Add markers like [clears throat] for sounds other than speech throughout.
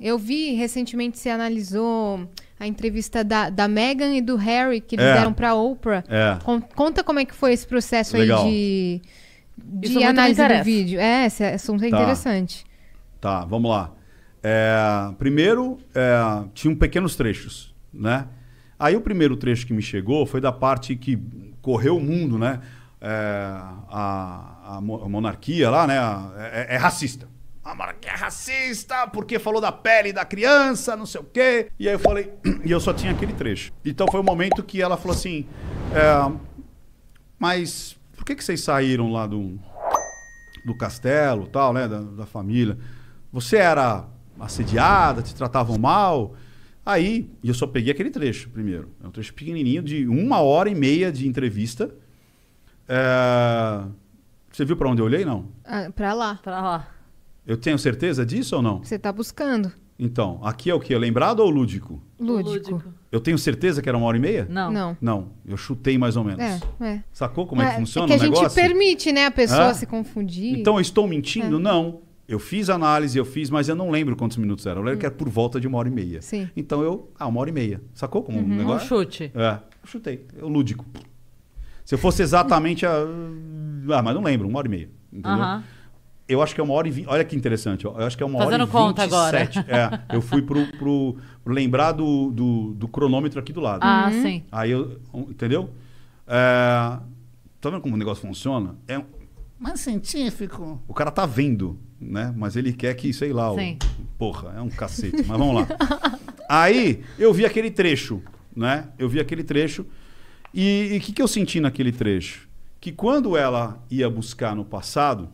Eu vi recentemente se analisou a entrevista da, da Meghan e do Harry que eles é. deram para Oprah. É. Con conta como é que foi esse processo Legal. aí de, de análise do vídeo. É, é, esse assunto é tá. interessante. Tá, vamos lá. É, primeiro, é, tinham pequenos trechos, né? Aí o primeiro trecho que me chegou foi da parte que correu o mundo, né? É, a, a monarquia lá, né? é, é, é racista é racista, porque falou da pele da criança, não sei o quê. E aí eu falei, [clears throat] e eu só tinha aquele trecho. Então foi o um momento que ela falou assim: é, Mas por que, que vocês saíram lá do, do castelo, tal, né? Da, da família? Você era assediada, te tratavam mal? Aí, e eu só peguei aquele trecho primeiro. É um trecho pequenininho de uma hora e meia de entrevista. É... Você viu para onde eu olhei, não? Ah, para lá. Para lá. Eu tenho certeza disso ou não? Você está buscando. Então, aqui é o que? Lembrado ou lúdico? Lúdico. Eu tenho certeza que era uma hora e meia? Não. Não. Não. Eu chutei mais ou menos. É, é. Sacou como é, que é, é funciona é que o negócio? a gente permite, né, a pessoa ah. se confundir. Então, eu estou mentindo? É. Não. Eu fiz análise, eu fiz, mas eu não lembro quantos minutos era. Eu lembro hum. que era por volta de uma hora e meia. Sim. Então, eu... Ah, uma hora e meia. Sacou como uhum. o negócio? Um chute. É. Eu chutei. Eu lúdico. Se eu fosse exatamente a... Ah, mas não lembro. Uma hora e meia. Entendeu? Uhum eu acho que é uma hora e vinte. Olha que interessante, eu acho que é uma Fazendo hora e conta 27. agora. É, eu fui pro, pro, pro lembrar do, do, do, cronômetro aqui do lado. Ah, uhum. sim. Aí eu. Entendeu? É, tá vendo como o negócio funciona? É, é científico. O cara tá vendo, né? Mas ele quer que, sei lá, sim. O, porra, é um cacete. Mas vamos lá. Aí eu vi aquele trecho, né? Eu vi aquele trecho. E o que, que eu senti naquele trecho? Que quando ela ia buscar no passado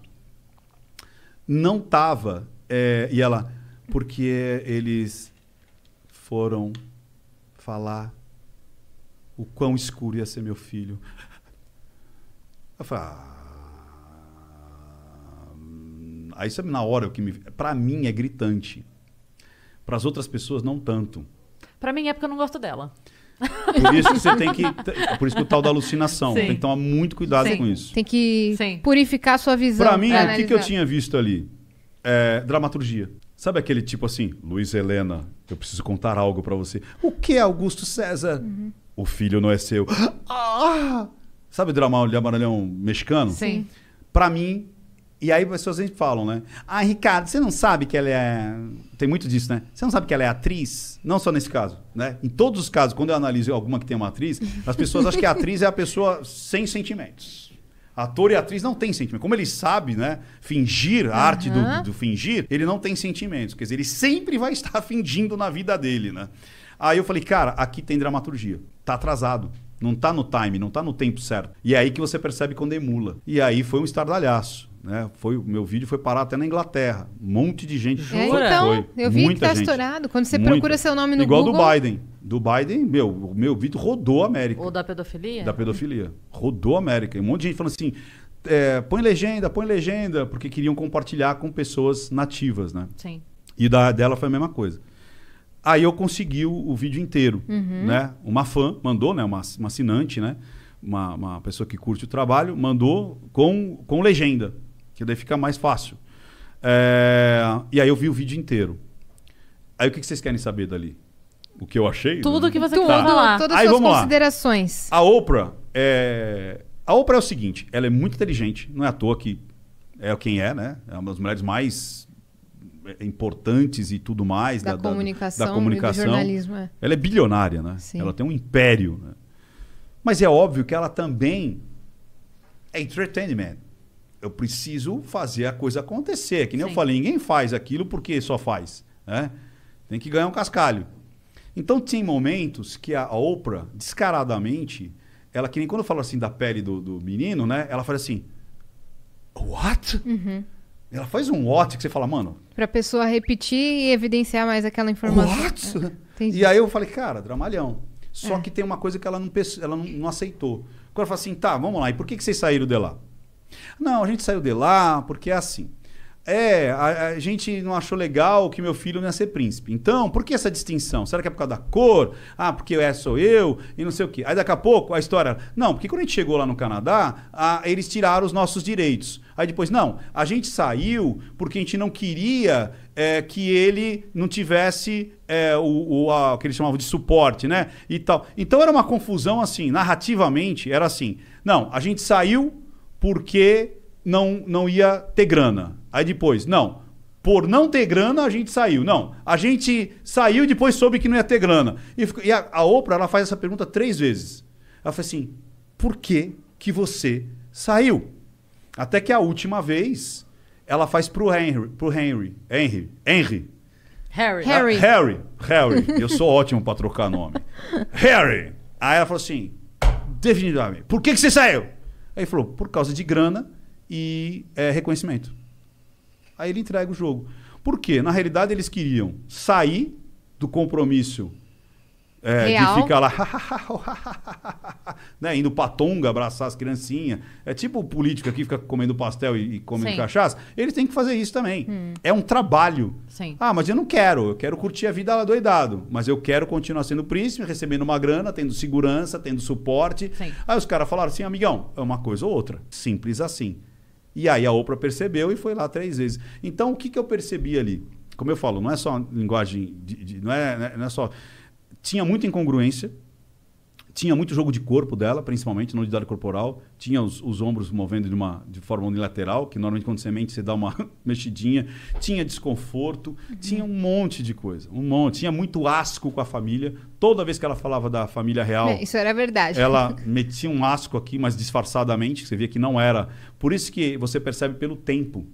não tava. É, e ela, porque eles foram falar o quão escuro ia ser meu filho. Eu falei, ah... Aí sabe na hora o que me. Pra mim é gritante. Para as outras pessoas, não tanto. Para mim é porque eu não gosto dela. Por isso que você tem que. Por isso que o tal da alucinação. Sim. Tem que tomar muito cuidado Sim. com isso. Tem que Sim. purificar a sua visão. Pra mim, pra o que, que, eu tinha visto ali? É, dramaturgia. Sabe aquele tipo assim, Luiz Helena, eu preciso contar algo para você. O que é Augusto César? Uhum. O filho não é seu. [gasps] Ah! Sabe o drama de Amaralhão mexicano? Sim. Pra mim, e aí pessoas sempre falam, né? Ah, Ricardo, você não sabe que ela é. Tem muito disso, né? Você não sabe que ela é atriz? Não só nesse caso, né? Em todos os casos, quando eu analiso alguma que tem uma atriz, as pessoas acham que a atriz é a pessoa sem sentimentos. Ator e atriz não tem sentimento. Como ele sabe, né? Fingir, a uhum. arte do, do fingir, ele não tem sentimentos. Quer dizer, ele sempre vai estar [laughs] fingindo na vida dele, né? Aí eu falei, cara, aqui tem dramaturgia. Tá atrasado não está no time, não está no tempo certo. E é aí que você percebe quando emula. E aí foi um estardalhaço. Né? Foi, meu vídeo foi parar até na Inglaterra. Um monte de gente. É, então, foi. eu vi Muita que tá gente. estourado. Quando você Muita. procura seu nome no Igual Google... Igual do Biden. Do Biden, meu, o meu vídeo rodou a América. Ou da pedofilia? Da pedofilia. Rodou a América. E um monte de gente falando assim... É, põe legenda, põe legenda, porque queriam compartilhar com pessoas nativas, né? Sim. E da, dela foi a mesma coisa. Aí eu consegui o, o vídeo inteiro, uhum. né? Uma fã mandou, né? Uma, uma assinante, né? Uma, uma pessoa que curte o trabalho, mandou com, com legenda, que daí fica mais fácil. É, e aí eu vi o vídeo inteiro. Aí o que, que vocês querem saber dali? O que eu achei? Tudo né? que você Tudo, tá. lá. Todas as suas considerações. Lá. A Oprah é... A Oprah é o seguinte, ela é muito inteligente, não é à toa que é quem é, né? É uma das mulheres mais é, importantes e tudo mais da, né, da comunicação, da, da comunicação. jornalismo. É. Ela é bilionária, né? Sim. Ela tem um império. Né? Mas é óbvio que ela também é entertainment. Eu preciso fazer a coisa acontecer. Que nem Sim. eu falei, ninguém faz aquilo porque só faz. Né? Tem que ganhar um cascalho. Então, tem momentos que a Oprah, descaradamente, ela que nem quando eu falo assim da pele do, do menino, né? Ela faz assim, what? Uhum. Ela faz um what que você fala, mano, Pra pessoa repetir e evidenciar mais aquela informação. What? É, e aí eu falei, cara, dramalhão. Só é. que tem uma coisa que ela não, ela não, não aceitou. Quando ela fala assim, tá, vamos lá, e por que, que vocês saíram de lá? Não, a gente saiu de lá porque é assim. É, a, a, gente não achou legal que meu filho não ia ser príncipe. Então, por que essa distinção? Será que é por causa da cor? Ah, porque eu é, sou eu e não sei o quê. Aí daqui a pouco a história. Não, porque quando a gente chegou lá no Canadá, a, eles tiraram os nossos direitos. Aí depois, não, a gente saiu porque a gente não queria é, que ele não tivesse é, o, o, a, o que eles chamavam de suporte, né? E tal. Então era uma confusão assim, narrativamente, era assim. Não, a gente saiu porque não, não ia ter grana. Aí depois, não, por não ter grana, a gente saiu. Não, a gente saiu e depois soube que não ia ter grana. E, a, a Oprah, ela faz essa pergunta três vezes. Ela fala assim, por que que você saiu? Até que a última vez, ela faz pro Henry, pro Henry, Henry, Henry. Harry. Ah, Harry. Ah, Harry, Harry. Eu sou ótimo para trocar nome. [laughs] Harry. Aí ela falou assim, definitivamente, por que que você saiu? Aí ele falou, por causa de grana e é, reconhecimento. Aí ele entrega o jogo. Por quê? Na realidade, eles queriam sair do compromisso é, de ficar lá, [laughs] né, indo pra tonga, abraçar as criancinhas. É tipo o político aqui fica comendo pastel e, e comendo Sim. cachaça. Eles têm que fazer isso também. Hum. É um trabalho. Sim. Ah, mas eu não quero. Eu quero curtir a vida doidado. Mas eu quero continuar sendo príncipe, recebendo uma grana, tendo segurança, tendo suporte. Sim. Aí os caras falaram assim, amigão, é uma coisa ou outra. Simples assim. E aí a Oprah percebeu e foi lá três vezes. Então, o que, que eu percebi ali? Como eu falo, não é só linguagem, de, de, não, é, né, não é só... Tinha muita incongruência, tinha muito jogo de corpo dela, principalmente, no de corporal. Tinha os, os, ombros movendo de, uma, de forma unilateral, que normalmente quando você mente você dá uma [laughs] mexidinha. Tinha desconforto, tinha um monte de coisa. Um monte. Tinha muito asco com a família. Toda vez que ela falava da família real. Isso era verdade. Ela [laughs] metia um asco aqui, mas disfarçadamente, você via que não era. Por isso que você percebe pelo tempo.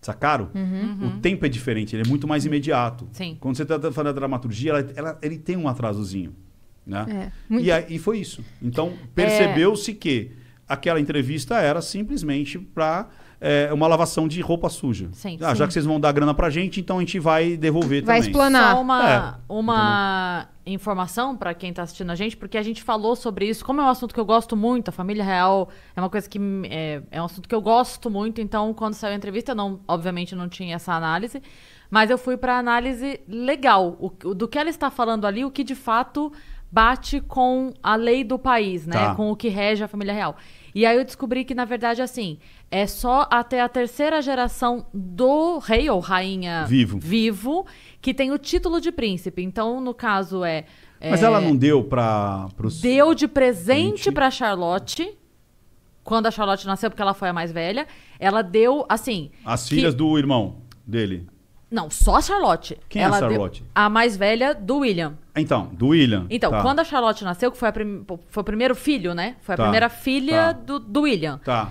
Sacaram? Uhum. O tempo é diferente, ele é muito mais imediato. Sim. Quando você está falando da dramaturgia, ela, ela, ele tem um atrasozinho. Né? É, muito... e, aí, foi isso. Então, é. percebeu-se é... que aquela entrevista era simplesmente para é, uma lavação de roupa suja. Sim, ah, sim. Já que vocês vão dar grana para gente, então a gente vai devolver vai também. Vai explanar. Só uma, é, uma informação para quem está assistindo a gente, porque a gente falou sobre isso. Como é um assunto que eu gosto muito, a família real é uma coisa que... É, é um assunto que eu gosto muito, então quando saiu a entrevista, não, obviamente não tinha essa análise. Mas eu fui para análise legal, o, do que ela está falando ali, o que de fato bate com a lei do país, né? Tá. Com o que rege a família real. E aí eu descobri que, na verdade, assim, é só até a terceira geração do rei ou rainha vivo, vivo que tem o título de príncipe. Então, no caso, é. é Mas é, ela não deu para. Pros... Deu de presente para Charlotte. Quando a Charlotte nasceu, porque ela foi a mais velha, ela deu, assim. As que... filhas do irmão dele. Não, só a Charlotte. Quem ela é a Charlotte? A mais velha do William. Então, do William. Então, tá. quando a Charlotte nasceu, que foi, prim... foi o primeiro filho, né? Foi a tá. primeira filha tá. do, do William. Tá.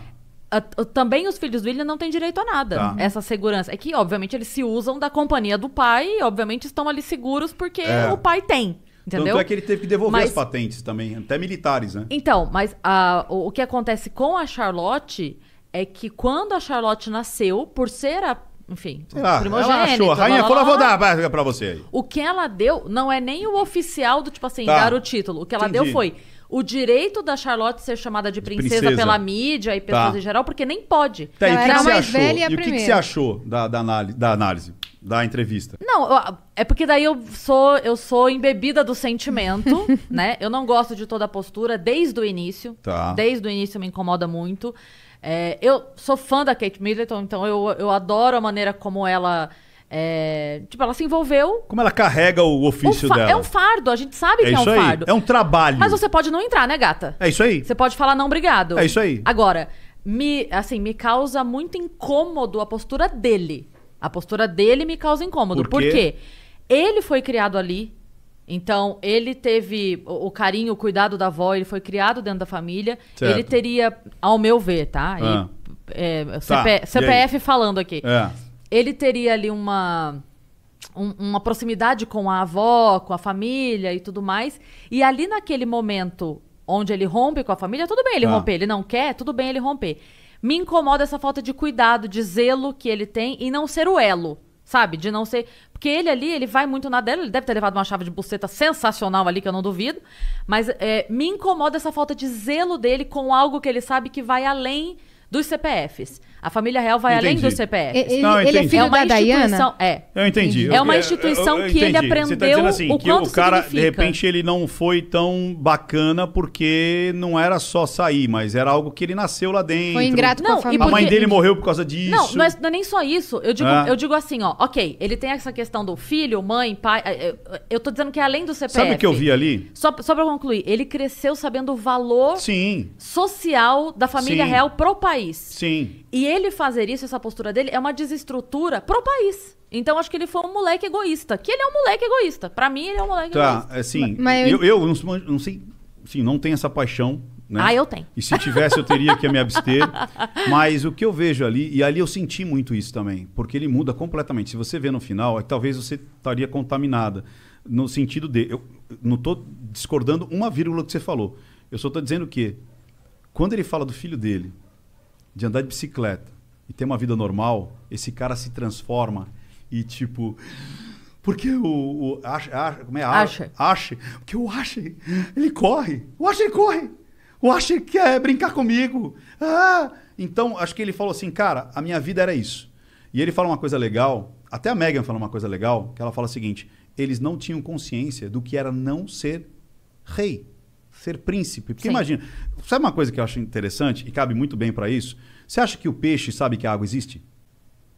A, a, também os filhos do William não têm direito a nada. Tá. Essa segurança. É que, obviamente, eles se usam da companhia do pai e, obviamente, estão ali seguros porque é. o pai tem. Entendeu? Tanto é que ele teve que devolver mas, as patentes também, até militares, né? Então, mas a, o, o que acontece com a Charlotte é que quando a Charlotte nasceu, por ser a enfim, Sei lá, ela achou, a rainha falou, vou dar a pra você aí. O que ela deu não é nem o oficial do, tipo assim, Tá. dar o título. O que ela Entendi. deu foi o direito da Charlotte ser chamada de princesa, princesa. pela mídia e tá. pessoas Tá. em geral, porque nem pode. Tá, Ela era a mais velha e a e o que, que você achou da, da análise, da análise, da entrevista? Não, é porque daí eu sou eu sou embebida do sentimento, [laughs] né? Eu não gosto de toda a postura desde o início. Tá. Desde o início me incomoda muito. É, eu sou fã da Kate Middleton, então eu, eu adoro a maneira como ela. É, tipo, ela se envolveu. Como ela carrega o ofício o dela. É um fardo, a gente sabe é que é um aí. fardo. É um trabalho. Mas você pode não entrar, né, gata? É isso aí. Você pode falar não, obrigado. É isso aí. Agora, me, assim, me causa muito incômodo a postura dele. A postura dele me causa incômodo. Por quê? Porque ele foi criado ali, então, ele teve o, carinho, o cuidado da avó, ele foi criado dentro da família. Certo. Ele teria, ao meu ver, tá? Ah. E, é, tá. CPF falando aqui. É. Ele teria ali uma uma proximidade com a avó, com a família e tudo mais. E ali naquele momento onde ele rompe com a família, tudo bem ele ah. romper. Ele não quer, tudo bem ele romper. Me incomoda essa falta de cuidado, de zelo que ele tem e não ser o elo. Sabe? De não ser. Porque ele ali, ele vai muito na dela, ele deve ter levado uma chave de buceta sensacional ali, que eu não duvido. Mas é, me incomoda essa falta de zelo dele com algo que ele sabe que vai além dos CPFs. A família real vai entendi. além do CPF. Ele, não, ele é filho é uma da Dayana? É. Eu entendi. É uma instituição eu, eu, eu que ele aprendeu Você tá dizendo assim, o que o cara, significa. de repente, ele não foi tão bacana porque não era só sair, mas era algo que ele nasceu lá dentro. Foi ingrato não, com a, a mãe dele morreu por causa disso. Não, mas é, não é nem só isso. Eu digo, é. eu digo assim, ó, ok, ele tem essa questão do filho, mãe, pai. Eu, é, é, eu tô dizendo que é além do CPF. Sabe o que eu vi ali? Só, só pra concluir, ele cresceu sabendo o valor Sim. social da família Sim. real pro país. Sim. E ele fazer isso, essa postura dele, é uma desestrutura pro país. Então acho que ele foi um moleque egoísta. Que ele é um moleque egoísta. Para mim, ele é um moleque tá, egoísta. Tá, assim, Mas... eu, eu não, não sei, assim, não tenho essa paixão né? Ah, eu tenho. E se tivesse, eu teria que me abster. [laughs] Mas o que eu vejo ali, e ali eu senti muito isso também, porque ele muda completamente. Se você vê no final, é que talvez você estaria contaminada. No sentido de. Eu não estou discordando uma vírgula que você falou. Eu só estou dizendo que, quando ele fala do filho dele, de andar de bicicleta e ter uma vida normal, esse cara se transforma e tipo. Porque o. o acha, como é? Acha. Acha. Porque o Acha, ele corre. O Acha, ele corre. O Acha quer brincar comigo. Ah! Então, acho que ele falou assim, cara, a minha vida era isso. E ele fala uma coisa legal, até a Megan fala uma coisa legal, que ela fala o seguinte: eles não tinham consciência do que era não ser rei ser príncipe. Porque Sim. imagina, sabe uma coisa que eu acho interessante e cabe muito bem para isso? Você acha que o peixe sabe que a água existe?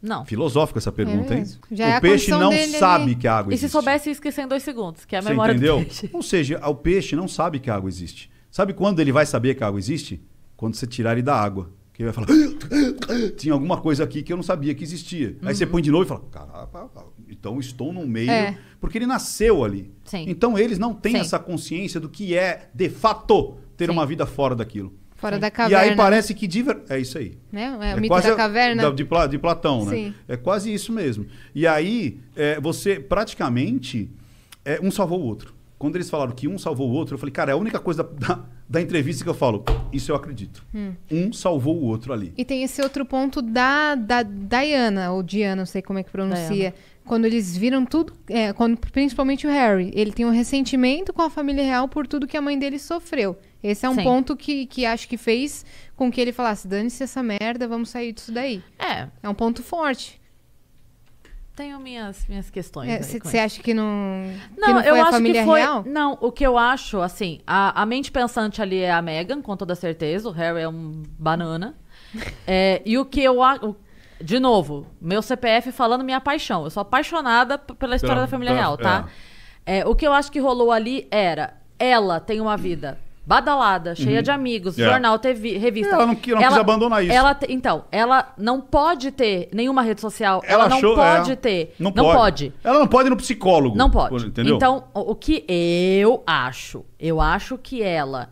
Não. Filosófica essa pergunta, é hein? Já é o é peixe não sabe que a água existe. E se soubesse, ia esquecer em dois segundos, que é a memória entendeu? do peixe. Ou seja, o peixe não sabe que a água existe. Sabe quando ele vai saber que a água existe? Quando você tirar ele da água que vai falar, ah, tinha alguma coisa aqui que eu não sabia que existia. Uhum. Aí você uhum. põe de novo e fala, Caramba, então estou no meio, é. porque ele nasceu ali. Sim. Então eles não têm Sim. essa consciência do que é, de fato, ter Sim. uma vida fora daquilo. Fora da caverna. E aí né? parece que... Diver... É isso aí. Né? É, o é mito quase da caverna. de, Pla, de, Platão, né? É quase isso mesmo. E aí é, você praticamente... É, um salvou o outro. Quando eles falaram que um salvou o outro, eu falei, cara, é a única coisa da, da entrevista que eu falo, isso eu acredito. Hum. Um salvou o outro ali. E tem esse outro ponto da, da Diana, ou Diana, não sei como é que pronuncia. Diana. Quando eles viram tudo, é, quando, principalmente o Harry, ele tem um ressentimento com a família real por tudo que a mãe dele sofreu. Esse é um Sim. ponto que, que acho que fez com que ele falasse: dane-se essa merda, vamos sair disso daí. É. É um ponto forte tenho minhas, minhas questões. Você é, acha que não. Não, que não eu acho que foi. Real? Não, o que eu acho, assim, a, a mente pensante ali é a Megan, com toda certeza. O Harry é um banana. [laughs] é, e o que eu acho. De novo, meu CPF falando minha paixão. Eu sou apaixonada pela história da família real, tá? É. é. o que eu acho que rolou ali era. Ela tem uma vida badalada, cheia uhum. de amigos, yeah. É. jornal, TV, revista. Ela não, não ela, quis abandonar isso. Ela, então, ela não pode ter nenhuma rede social. Ela, ela achou, não é. pode é, ter. Não, não pode. pode. Ela não pode ir no psicólogo. Não pode. Entendeu? Então, o que eu acho? Eu acho que ela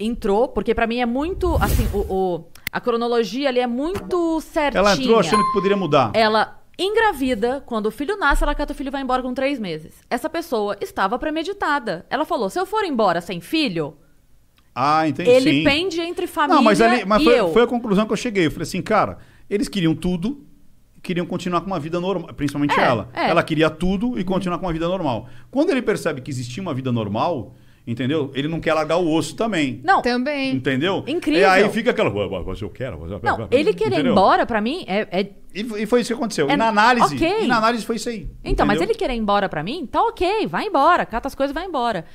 entrou, porque para mim é muito, assim, o, o, a cronologia ali é muito certinha. Ela entrou achando que poderia mudar. Ela engravida, quando o filho nasce, ela cata o filho e vai embora com três meses. Essa pessoa estava premeditada. Ela falou: se eu for embora sem filho, ah, entendi. Ele sim. pende entre família não, mas ali, mas e foi, eu. foi a conclusão que eu cheguei. Eu falei assim, cara, eles queriam tudo, queriam continuar com uma vida normal, principalmente é, ela. É. Ela queria tudo e continuar com uma vida normal. Quando ele percebe que existia uma vida normal, entendeu? Ele não quer largar o osso também. Não. Também. Entendeu? Incrível. E aí fica aquela, mas eu quero. Mas eu quero. Não, ele querer ir embora, para mim, é... é... E, foi isso que aconteceu. É, e na análise, okay. e na análise foi isso aí. Então, entendeu? mas ele querer ir embora para mim, tá ok, vai embora, cata as coisas e vai embora.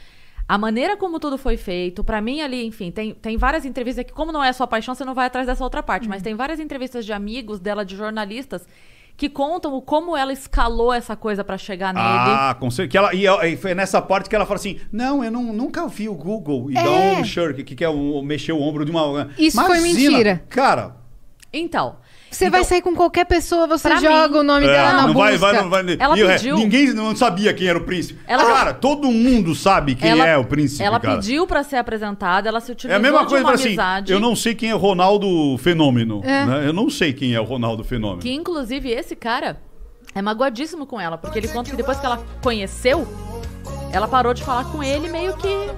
A maneira como tudo foi feito, para mim ali, enfim, tem, tem várias entrevistas que, como não é a sua paixão, você não vai atrás dessa outra parte, uhum. mas tem várias entrevistas de amigos dela, de jornalistas, que contam como ela escalou essa coisa para chegar nele. Ah, com certeza. Que ela, e, foi nessa parte que ela fala assim: não, eu não, nunca vi o Google e é. dar um shirk, que quer é um, é mexer o ombro de uma. Isso Imagina, foi mentira. Cara. Então. Você então, vai sair com qualquer pessoa, você joga mim. o nome é, dela na não busca. Vai, vai, não vai. Ela e, pediu. Ninguém não sabia quem era o príncipe. Ela, cara, todo mundo sabe quem ela, é o príncipe. Ela cara. pediu para ser apresentada, ela se utilizou é a mesma coisa, de uma assim, amizade. Eu não sei quem é Ronaldo Fenômeno. É. Né? Eu não sei quem é o Ronaldo Fenômeno. Que inclusive esse cara é magoadíssimo com ela, porque ele conta que depois que ela conheceu, ela parou de falar com ele meio que